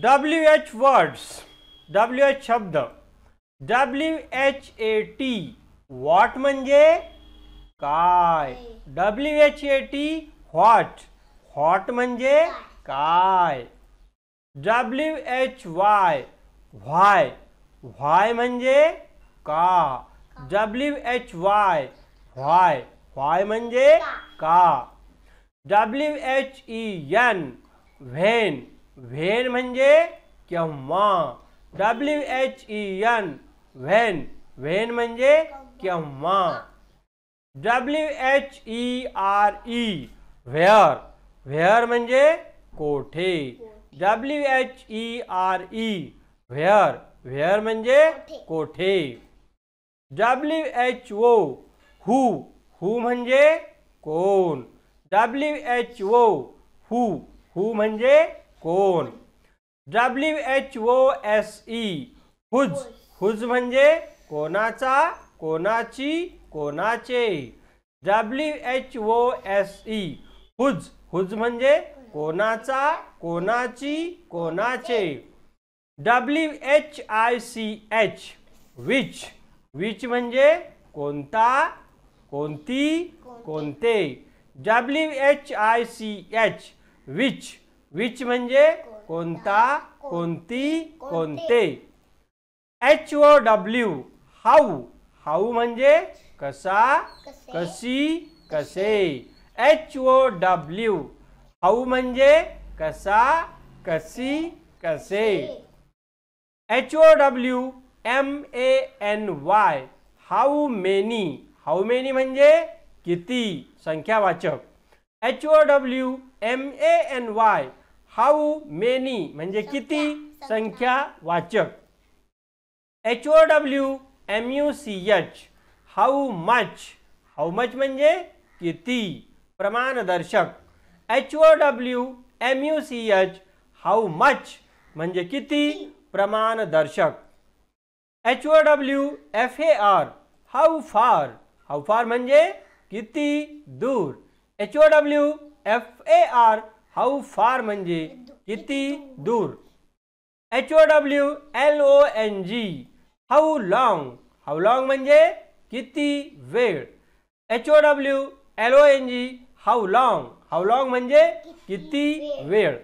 W H words W H शब्द W H A T what मजे काय W H A T what what मजे काय W H Y why why मजे का W H Y why why मजे का W H E N when when म्हणजे केव्हा W H E e N when when म्हणजे केव्हा W H E e R E e. Where where म्हणजे कोठे W H E R E where where म्हणजे कोठे W H O who who म्हणजे कोण W H O who who म्हणजे कोण W H O S E whose whose म्हणजे कोणाचा कोणाची कोणाचे W H O S E whose whose म्हणजे कोणाचा कोणाची कोणाचे W H I C H which which म्हणजे कोणता कोणती कोणते W H I C H which which मे को H O W how how मे कसा कसी कसे एच ओ डब्ल्यू हाउ मे कसा कसी कसे H O W M A N Y how many how many मे कि संख्यावाचक H O W M A N Y how many म्हणजे किती संख्या वाचक H O W M U C H how much how much मे किती प्रमाणदर्शक H O W M U C H how much मे किती प्रमाणदर्शक H O W F A R how far how far मे किती दूर H O W F A R how far मे कि दूर H O W L O N G how long how long मे किती वेळ H O W L O N G how long how long म्हणजे कि वेळ